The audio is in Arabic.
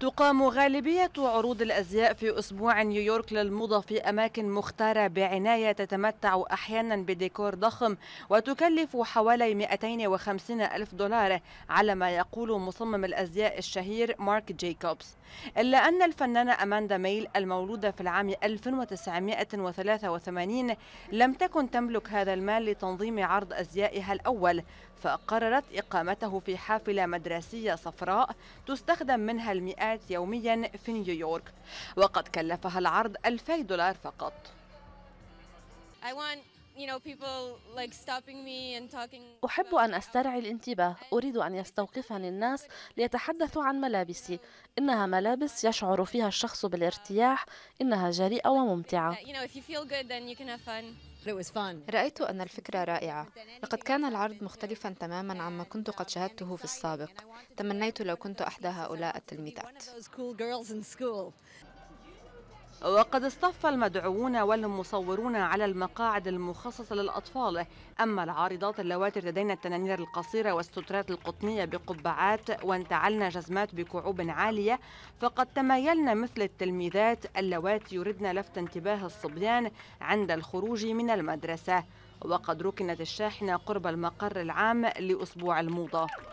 تقام غالبية عروض الأزياء في أسبوع نيويورك للموضة في أماكن مختارة بعناية تتمتع أحيانا بديكور ضخم وتكلف حوالي 250 ألف دولار على ما يقول مصمم الأزياء الشهير مارك جيكوبس إلا أن الفنانة أماندا ميل المولودة في العام 1983 لم تكن تملك هذا المال لتنظيم عرض أزيائها الأول فقررت إقامته في حافلة مدرسية صفراء تستخدم منها المئات ساعات يوميا في نيويورك وقد كلفها العرض 2000 دولار فقط أحب أن أسترعي الانتباه أريد أن يستوقفني الناس ليتحدثوا عن ملابسي إنها ملابس يشعر فيها الشخص بالارتياح إنها جريئة وممتعة رأيت أن الفكرة رائعة لقد كان العرض مختلفا تماما عما كنت قد شاهدته في السابق تمنيت لو كنت أحدى هؤلاء التلميذات وقد اصطف المدعوون والمصورون على المقاعد المخصصة للأطفال أما العارضات اللواتي ارتدين التنانير القصيرة والسترات القطنية بقبعات وانتعلن جزمات بكعوب عالية فقد تمايلن مثل التلميذات اللواتي يردن لفت انتباه الصبيان عند الخروج من المدرسة وقد ركنت الشاحنة قرب المقر العام لأسبوع الموضة